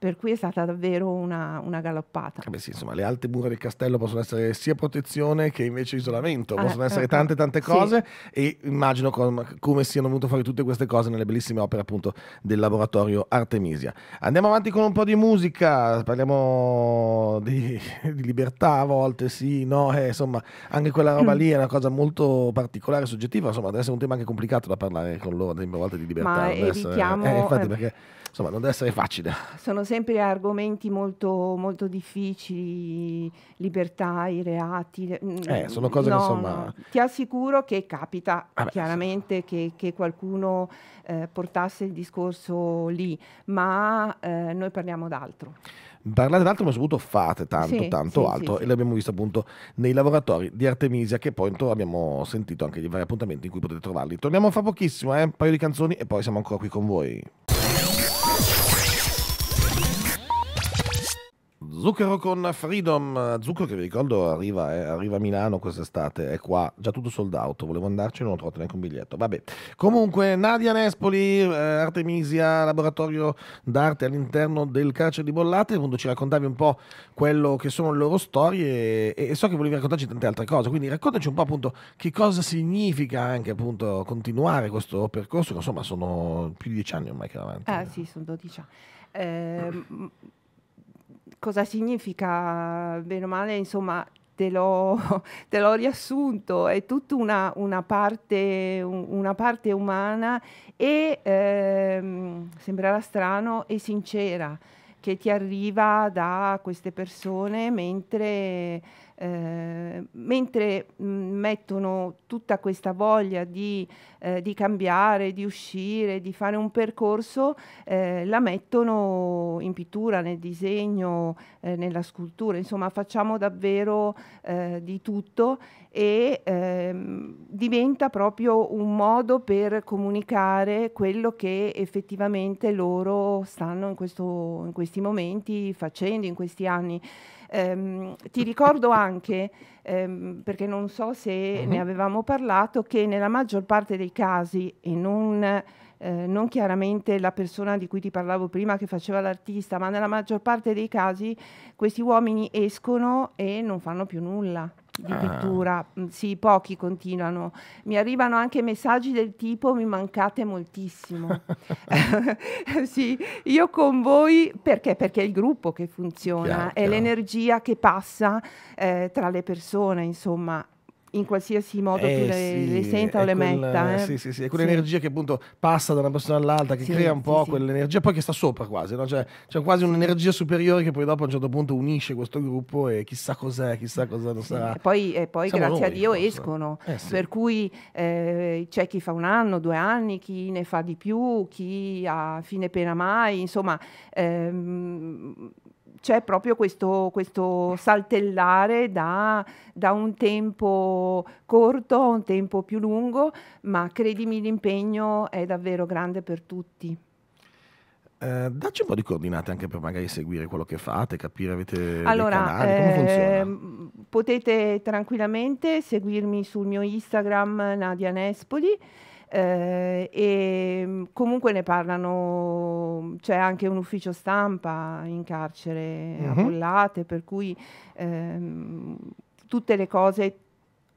per cui è stata davvero una, una galoppata. beh, sì, insomma, le alte mura del castello possono essere sia protezione che invece isolamento, ah, possono essere eh, tante tante cose sì. e immagino com come siano venute fuori tutte queste cose nelle bellissime opere appunto del laboratorio Artemisia. Andiamo avanti con un po' di musica, parliamo di, di libertà a volte, sì, no, eh, insomma, anche quella roba lì è una cosa molto particolare, soggettiva, insomma, deve essere un tema anche complicato da parlare con loro, a volte di libertà. Ma evitiamo... Essere, eh, infatti, eh, perché insomma non deve essere facile. Sono sempre argomenti molto, molto difficili, libertà, i reati. Mm, eh, sono cose no, che insomma... Ti assicuro che capita ah chiaramente sì. che, che, qualcuno eh, portasse il discorso lì, ma eh, noi parliamo d'altro. Parlate d'altro, ma soprattutto fate tanto, sì, tanto sì, altro. Sì, e l'abbiamo visto appunto nei laboratori di Artemisia, che poi abbiamo sentito anche gli vari appuntamenti in cui potete trovarli. Torniamo fra pochissimo, eh? un paio di canzoni e poi siamo ancora qui con voi. Zucchero con Freedom, Zucchero che vi ricordo arriva, eh, arriva, a Milano quest'estate, è qua, già tutto sold out, volevo andarci non ho trovato neanche un biglietto, vabbè. Comunque Nadia Nespoli, eh, Artemisia, laboratorio d'arte all'interno del carcere di Bollate, appunto ci raccontavi un po' quello che sono le loro storie e, e so che volevi raccontarci tante altre cose, quindi raccontaci un po' appunto che cosa significa anche appunto continuare questo percorso, che insomma sono più di dieci anni ormai che avanti. Ah sì, sono dodici anni. Eh, cosa significa, bene o male, insomma, te l'ho, te l'ho riassunto, è tutta una, una, parte, una parte, umana e, ehm, sembrerà strano, e sincera che ti arriva da queste persone mentre eh, mentre mm, mettono tutta questa voglia di, eh, di, cambiare, di uscire, di fare un percorso, eh, la mettono in pittura, nel disegno, eh, nella scultura, insomma facciamo davvero eh, di tutto e ehm, diventa proprio un modo per comunicare quello che effettivamente loro stanno in, questo, in questi momenti facendo, in questi anni. Ehm, ti ricordo anche, ehm, perché non so se mm-hmm. ne avevamo parlato, che nella maggior parte dei casi, e non, eh, non, chiaramente la persona di cui ti parlavo prima che faceva l'artista, ma nella maggior parte dei casi questi uomini escono e non fanno più nulla di ah. pittura, mm, sì, pochi continuano. Mi arrivano anche messaggi del tipo mi mancate moltissimo. sì, io con voi perché? Perché è il gruppo che funziona, chiaro, è l'energia che passa eh, tra le persone, insomma, in qualsiasi modo eh, tu le, sì, le senta o le quel, metta. Eh? Sì, sì, sì, è quell'energia sì. che appunto passa da una persona all'altra, che sì, crea un po' quell'energia, poi che sta sopra quasi, no? cioè c'è quasi un'energia superiore che poi dopo a un certo punto unisce questo gruppo e chissà cos'è, chissà cosa non sarà. E poi, e poi grazie noi, a Dio forse. escono, eh, per cui eh, c'è chi fa un anno, due anni, chi ne fa di più, chi a fine pena mai, insomma... Ehm, c'è proprio questo, questo saltellare da, da, un tempo corto a un tempo più lungo, ma credimi l'impegno è davvero grande per tutti. Eh, dacci un po' di coordinate anche per magari seguire quello che fate, capire avete allora, canali, come funziona? funziona? Ehm, potete tranquillamente seguirmi sul mio Instagram Nadia Nespoli eh, e mm, comunque ne parlano, c'è anche un ufficio stampa in carcere uh-huh. a mhm. Bollate, per cui ehm, tutte le cose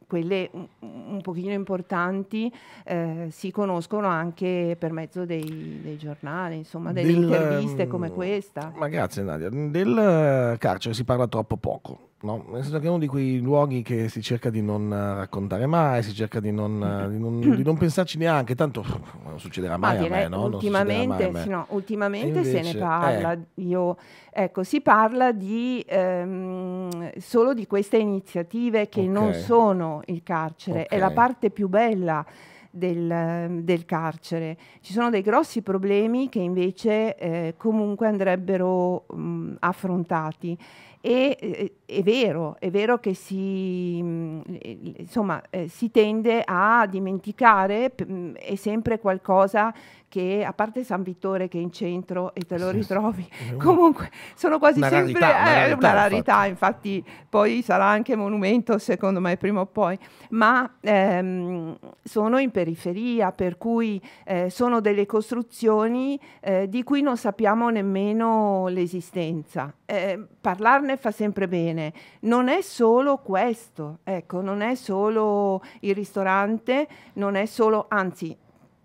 quelle un, un pochino importanti eh, si conoscono anche per mezzo dei, dei giornali, insomma delle del, interviste come mm, questa. Ma grazie Nadia, del eh, carcere si parla troppo poco no? nel senso che è uno di quei luoghi che si cerca di non eh, raccontare mai, si cerca di non, eh, di non, di non pensarci neanche, tanto non succederà mai Ma a me, no? Ultimamente, mai a me. No, ultimamente invece, se ne parla, eh. Io, ecco, si parla di, ehm, solo di queste iniziative che okay. non sono il carcere, okay. è la parte più bella. Del, del, carcere. Ci sono dei grossi problemi che invece eh, comunque andrebbero mh, affrontati e eh, eh, è vero, è vero che si, mm, eh, insomma, eh, si tende a dimenticare, mm, è sempre qualcosa che a parte San Vittore che è in centro e te lo ritrovi, sì, comunque sono quasi una sempre rarità, eh, una rarità, una rarità infatti. poi sarà anche monumento secondo me prima o poi, ma ehm, sono in periferia per cui eh, sono delle costruzioni eh, di cui non sappiamo nemmeno l'esistenza. Eh, parlarne fa sempre bene, non è solo questo, ecco, non è solo il ristorante, non è solo, anzi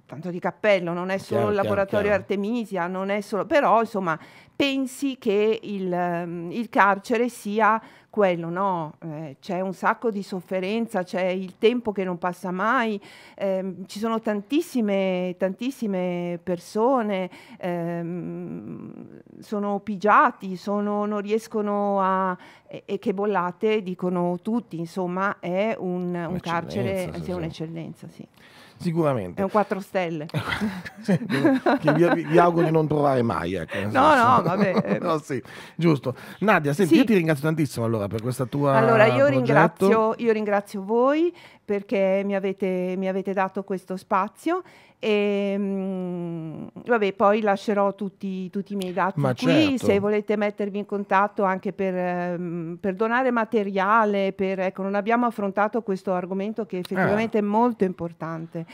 tanto di cappello, non è solo il laboratorio chiaro, Artemisia, non è solo, però insomma pensi che il, ehm, il carcere sia quello, no? Eh, c'è un sacco di sofferenza, c'è il tempo che non passa mai, ehm, ci sono tantissime, tantissime persone, ehm, sono pigiati, sono, non riescono a... E, e, che bollate dicono tutti, insomma è un, un carcere, è un'eccellenza, sì. Sicuramente. È un 4 stelle. che vi, vi, auguro di non trovare mai. Ecco, no, senso. no, vabbè. no, sì, giusto. Nadia, senti, sì. io ti ringrazio tantissimo allora per questa tua... Allora, io, ringrazio, io ringrazio voi perché mi avete, mi avete dato questo spazio e, ehm, mh, vabbè, poi lascerò tutti, tutti i miei dati Ma qui, certo. se volete mettervi in contatto anche per, mh, ehm, per donare materiale, per, ecco, non abbiamo affrontato questo argomento che effettivamente ah. è molto importante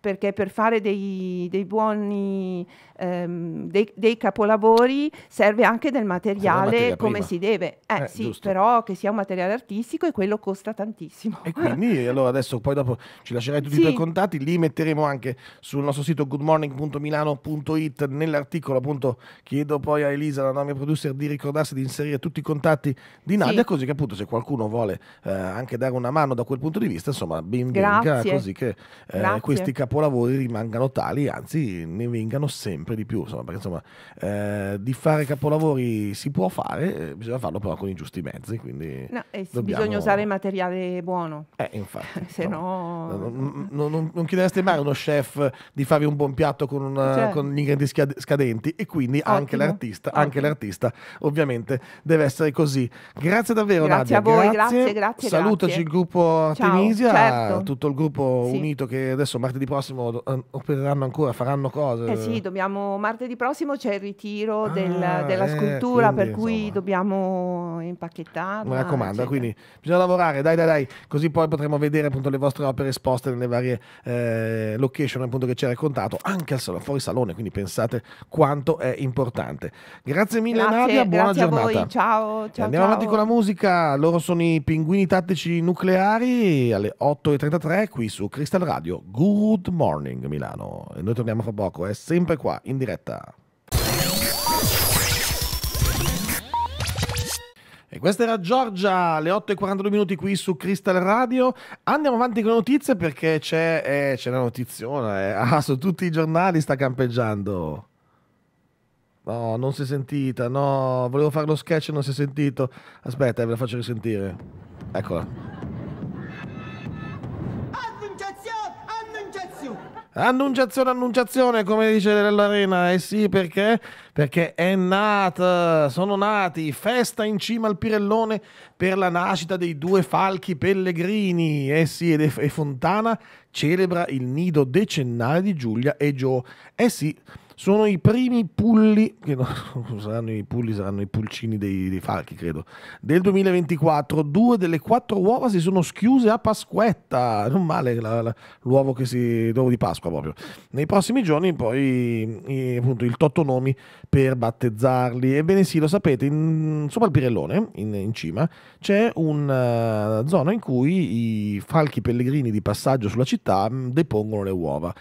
perché per fare dei, dei buoni ehm, dei, dei, capolavori serve anche del materiale come prima. si deve. Eh, eh sì, giusto. però che sia un materiale artistico e quello costa tantissimo. E quindi allora adesso poi dopo ci lascerai tutti sì. i tuoi contatti, li metteremo anche sul nostro sito goodmorning.milano.it nell'articolo appunto chiedo poi a Elisa, la mia producer, di ricordarsi di inserire tutti i contatti di Nadia sì. così che appunto se qualcuno vuole eh, anche dare una mano da quel punto di vista insomma ben venga così che eh, questi capolavori rimangano tali, anzi ne vengano sempre sempre di più, insomma, perché insomma, eh, di fare capolavori si può fare, eh, bisogna farlo però con i giusti mezzi, quindi no, eh, dobbiamo... bisogna usare materiale buono. Eh, infatti. Se no... no... Non, non, non chiedereste mai a uno chef di farvi un buon piatto con, una, eh, cioè... Certo. con gli ingredienti scadenti e quindi anche l'artista, anche l'artista, ovviamente deve essere così. Grazie davvero grazie Nadia. a voi, grazie, grazie, grazie Salutaci grazie. il gruppo Artemisia, certo. tutto il gruppo sì. unito che adesso martedì prossimo eh, opereranno ancora, faranno cose. Eh sì, dobbiamo dobbiamo, martedì prossimo c'è il ritiro ah, del, della eh, scultura, quindi, per cui insomma. dobbiamo impacchettarla Mi raccomando, eccetera. quindi bisogna lavorare, dai, dai, dai, così poi potremo vedere appunto le vostre opere esposte nelle varie eh, location appunto che ci hai raccontato, anche al salone, fuori salone, quindi pensate quanto è importante. Grazie mille grazie, Nadia, buona giornata. a Voi, ciao, ciao. Eh, andiamo ciao. avanti con la musica, loro sono i Pinguini Tattici Nucleari alle 8.33 qui su Crystal Radio. Good morning Milano. E noi torniamo fra poco, è sempre qua in diretta. E questa era Giorgia, alle 8.42 minuti qui su Crystal Radio. Andiamo avanti con le notizie perché c'è, eh, c'è una notiziona eh. ah, su tutti i giornali sta campeggiando. No, non si è sentita, no, volevo fare lo sketch e non si è sentito. Aspetta, eh, ve la faccio risentire. Eccola. Annunciazione, annunciazione, come dice dell'arena. Eh sì, perché? Perché è nata, sono nati, festa in cima al Pirellone per la nascita dei due falchi pellegrini. Eh sì, e Fontana celebra il nido decennale di Giulia e Joe. Eh sì, sono i primi pulli, che no, saranno i pulli, saranno i pulcini dei, dei, falchi, credo, del 2024. Due delle quattro uova si sono schiuse a Pasquetta, non male la, la, l'uovo, che si, l'uovo di Pasqua proprio. Nei prossimi giorni poi i, appunto il totto nomi per battezzarli. Ebbene sì, lo sapete, in, sopra il Pirellone, in, in cima, c'è una eh, zona in cui i falchi pellegrini di passaggio sulla città depongono le uova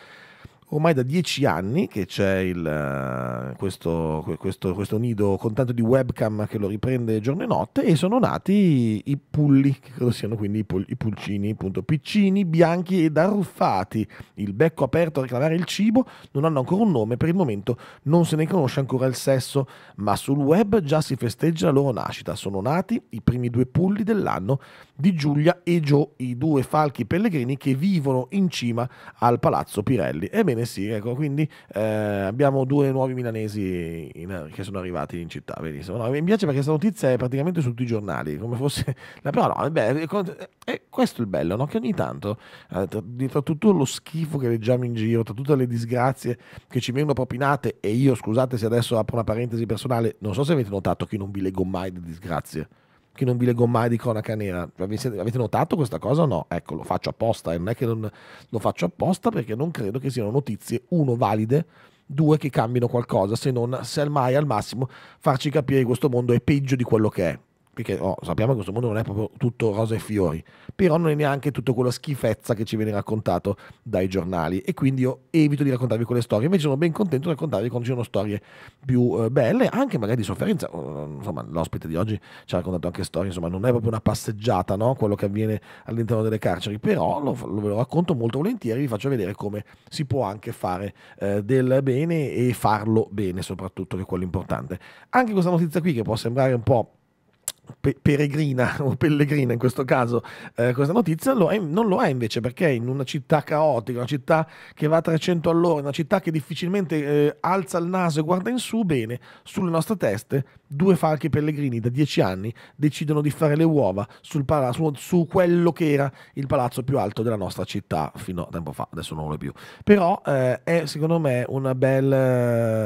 ormai da dieci anni che c'è il, eh, questo, questo, questo, nido con tanto di webcam che lo riprende giorno e notte e sono nati i pulli, che credo siano quindi i, pul, i pulcini, appunto, piccini, bianchi ed arruffati, il becco aperto a reclamare il cibo, non hanno ancora un nome, per il momento non se ne conosce ancora il sesso, ma sul web già si festeggia la loro nascita, sono nati i primi due pulli dell'anno di Giulia e Joe, i due falchi pellegrini che vivono in cima al Palazzo Pirelli. Ebbene, Bene, sì, ecco, quindi eh, abbiamo due nuovi milanesi in, che sono arrivati in città, benissimo. No, mi piace perché questa notizia è praticamente su tutti i giornali, come fosse... Però no, beh, è questo è il bello, no? che ogni tanto, eh, tra, tra, tutto lo schifo che leggiamo in giro, tra tutte le disgrazie che ci vengono propinate, e io, scusate se adesso apro una parentesi personale, non so se avete notato che non vi leggo mai le disgrazie che non vi leggo mai di cronaca nera. Cioè, avete notato questa cosa o no? Ecco, lo faccio apposta e eh. non è che non lo faccio apposta perché non credo che siano notizie, uno, valide, due, che cambino qualcosa, se non, se mai al massimo, farci capire che questo mondo è peggio di quello che è perché oh, sappiamo che questo mondo non è proprio tutto rose e fiori, però non è neanche tutto quella schifezza che ci viene raccontato dai giornali e quindi io evito di raccontarvi quelle storie, invece sono ben contento di raccontarvi quando ci sono storie più eh, belle, anche magari di sofferenza, oh, insomma l'ospite di oggi ci ha raccontato anche storie, insomma non è proprio una passeggiata no? quello che avviene all'interno delle carceri, però lo, lo, lo, racconto molto volentieri, vi faccio vedere come si può anche fare eh, del bene e farlo bene soprattutto che è quello importante. Anche questa notizia qui che può sembrare un po' pe- peregrina o pellegrina in questo caso eh, questa notizia, lo è, non lo è invece perché in una città caotica, una città che va a 300 all'ora, una città che difficilmente eh, alza il naso e guarda in su, bene, sulle nostre teste due falchi pellegrini da 10 anni decidono di fare le uova pala- su-, su, quello che era il palazzo più alto della nostra città fino a tempo fa, adesso non lo è più. Però eh, è secondo me un bel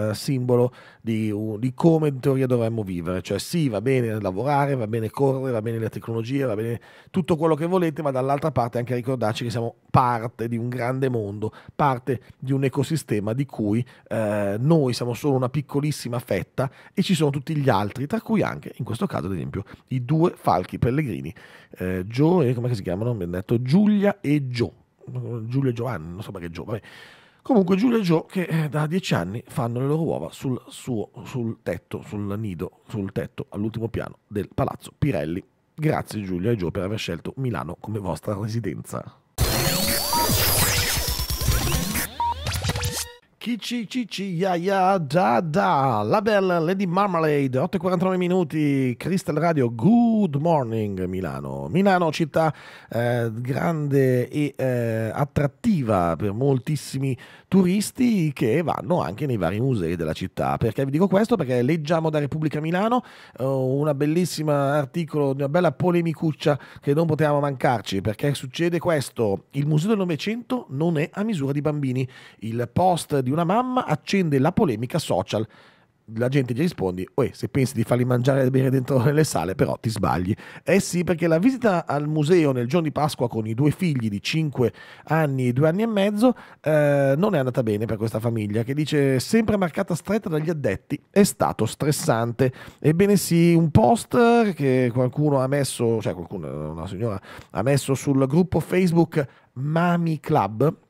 eh, simbolo di, di come in teoria dovremmo vivere, cioè sì va bene lavorare, fare, va bene correre, va bene la tecnologia, va bene tutto quello che volete, ma dall'altra parte anche ricordarci che siamo parte di un grande mondo, parte di un ecosistema di cui eh, noi siamo solo una piccolissima fetta e ci sono tutti gli altri, tra cui anche in questo caso ad esempio i due falchi pellegrini, eh, Gio e come si chiamano? Mi hanno detto Giulia e Gio, Giulia e Giovanni, non so perché Gio, vabbè. Comunque Giulia e Gio che eh, da dieci anni fanno le loro uova sul, suo, sul tetto, sul nido, sul tetto all'ultimo piano del Palazzo Pirelli. Grazie Giulia e Gio per aver scelto Milano come vostra residenza. Kici cici ya ya da da La Bella Lady Marmalade 8.49 minuti Crystal Radio Good Morning Milano Milano città eh, grande e eh, attrattiva per moltissimi turisti che vanno anche nei vari musei della città perché vi dico questo perché leggiamo da Repubblica Milano eh, una bellissima articolo una bella polemicuccia che non potevamo mancarci perché succede questo il museo del Novecento non è a misura di bambini il post di una mamma accende la polemica social. La gente gli risponde, Uè, se pensi di farli mangiare e bere dentro nelle sale, però ti sbagli. Eh sì, perché la visita al museo nel giorno di Pasqua con i due figli di 5 anni e 2 anni e mezzo eh, non è andata bene per questa famiglia, che dice sempre marcata stretta dagli addetti, è stato stressante. Ebbene sì, un post che qualcuno ha messo, cioè qualcuno, una signora, ha messo sul gruppo Facebook Mami Club,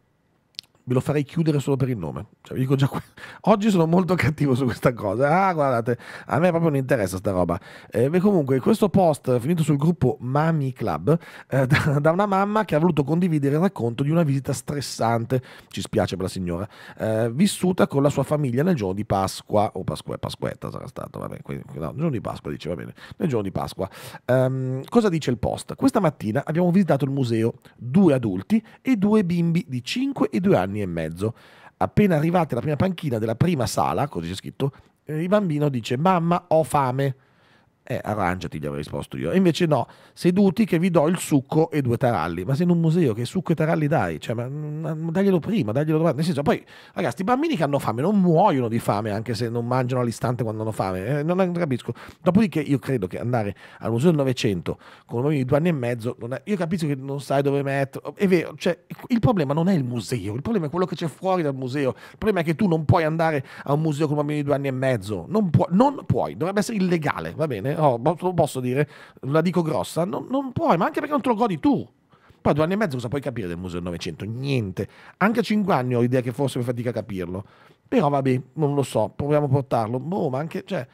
ve lo farei chiudere solo per il nome. Cioè, dico già Oggi sono molto cattivo su questa cosa. Ah, guardate, a me proprio non interessa sta roba. Eh, beh, comunque, questo post finito sul gruppo Mami Club eh, da, da, una mamma che ha voluto condividere il racconto di una visita stressante, ci spiace per la signora, eh, vissuta con la sua famiglia nel giorno di Pasqua, o oh, Pasqua, Pasquetta sarà stato, va bene, no, nel giorno di Pasqua dice, va bene, nel giorno di Pasqua. Um, cosa dice il post? Questa mattina abbiamo visitato il museo, due adulti e due bimbi di 5 e 2 anni anni e mezzo. Appena arrivati alla prima panchina della prima sala, così c'è scritto, il bambino dice: Mamma, ho fame eh, arrangiati, gli avrei risposto io. E invece no, seduti che vi do il succo e due taralli. Ma sei in un museo, che succo e taralli dai? Cioè, ma, ma, daglielo prima, daglielo dopo. Nel senso, poi, ragazzi, i bambini che hanno fame non muoiono di fame, anche se non mangiano all'istante quando hanno fame. Eh, non capisco. Dopodiché io credo che andare al museo del Novecento con un bambino di due anni e mezzo, è, io capisco che non sai dove metterlo. È vero, cioè, il problema non è il museo, il problema è quello che c'è fuori dal museo. Il problema è che tu non puoi andare a un museo con un bambino di due anni e mezzo. Non, pu- non puoi, dovrebbe essere illegale, va bene? oh, posso dire, la dico grossa, non, non puoi, ma anche perché non te lo godi tu. Poi due anni e mezzo cosa puoi capire del museo del Novecento? Niente. Anche a cinque anni ho l'idea che forse mi fatica a capirlo. Però vabbè, non lo so, proviamo a portarlo. Boh, ma anche, cioè,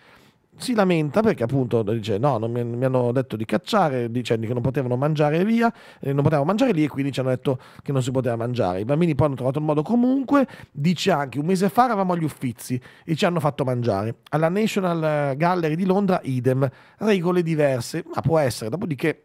si lamenta perché appunto dice no, non mi, mi, hanno detto di cacciare dicendo che non potevano mangiare via, eh, non potevano mangiare lì e quindi ci hanno detto che non si poteva mangiare. I bambini poi hanno trovato il modo comunque, dice anche un mese fa eravamo agli uffizi e ci hanno fatto mangiare. Alla National Gallery di Londra idem, regole diverse, ma può essere, dopodiché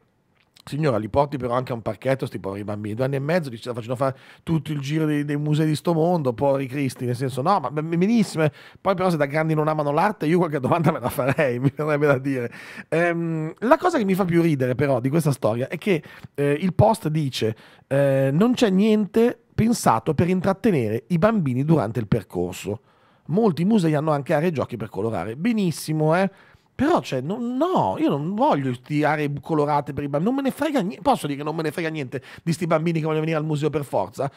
Signora, li porti però anche a un parchetto, sti poveri bambini. Due anni e mezzo li stanno facendo fare tutto il giro dei, dei, musei di sto mondo, poveri cristi, nel senso, no, ma benissimo. Poi però se da grandi non amano l'arte, io qualche domanda me la farei, mi verrebbe da dire. Ehm, la cosa che mi fa più ridere però di questa storia è che eh, il post dice eh, non c'è niente pensato per intrattenere i bambini durante il percorso. Molti musei hanno anche aree giochi per colorare. Benissimo, eh? Però, cioè, no, no, io non voglio di aree colorate per i bambini, non me ne frega niente. Posso dire che non me ne frega niente di questi bambini che vogliono venire al museo per forza?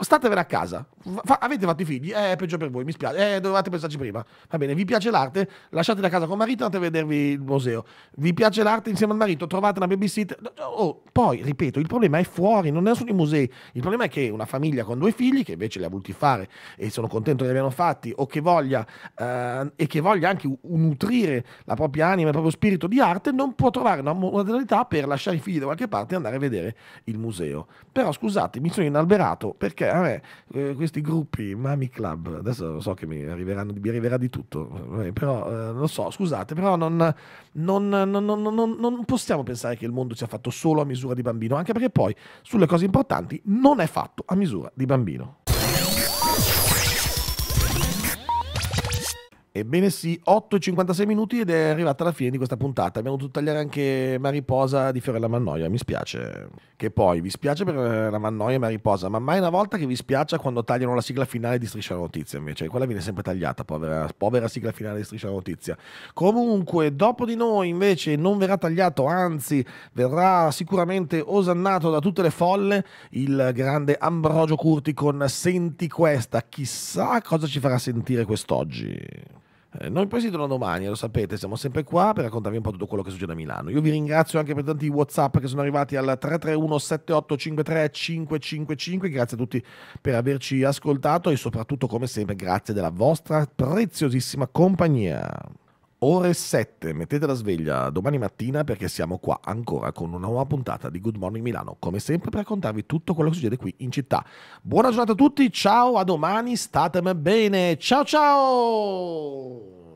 Statevene a casa. Fa avete fatto i figli? Eh, peggio per voi, mi spiace. Eh, dovevate pensarci prima. Va bene, vi piace l'arte? Lasciate da casa con marito e andate a vedervi il museo. Vi piace l'arte insieme al marito? Trovate una babysitter. Oh, poi, ripeto, il problema è fuori, non è solo i musei. Il problema è che una famiglia con due figli, che invece li ha voluti fare e sono contento che li abbiano fatti, o che voglia, eh, e che voglia anche nutrire la propria propria anima, il proprio spirito di arte, non può trovare una modalità per lasciare i figli da qualche parte e andare a vedere il museo. Però scusate, mi sono inalberato perché a me eh, questi gruppi, Mami Club, adesso lo so che mi, mi arriverà di tutto, eh, però eh, lo so, scusate, però non, non, non, non, possiamo pensare che il mondo sia fatto solo a misura di bambino, anche perché poi sulle cose importanti non è fatto a misura di bambino. Ebbene sì, 8,56 minuti ed è arrivata la fine di questa puntata. Abbiamo dovuto tagliare anche Mariposa di Fiorella Mannoia, mi spiace. Che poi vi spiace per la Mannoia e Mariposa, ma mai una volta che vi spiace quando tagliano la sigla finale di Striscia Notizia, invece quella viene sempre tagliata, povera, povera sigla finale di Striscia Notizia. Comunque, dopo di noi invece non verrà tagliato, anzi verrà sicuramente osannato da tutte le folle il grande Ambrogio Curti con Senti questa, chissà cosa ci farà sentire quest'oggi. Eh, noi poi si torna domani, lo sapete, siamo sempre qua per raccontarvi un po' tutto quello che succede a Milano. Io vi ringrazio anche per tanti WhatsApp che sono arrivati al 331-7853-555. Grazie a tutti per averci ascoltato e soprattutto, come sempre, grazie della vostra preziosissima compagnia ore 7. Mettete la sveglia domani mattina perché siamo qua ancora con una nuova puntata di Good Morning Milano, come sempre per raccontarvi tutto quello che succede qui in città. Buona giornata a tutti, ciao, a domani, statemi bene, ciao ciao!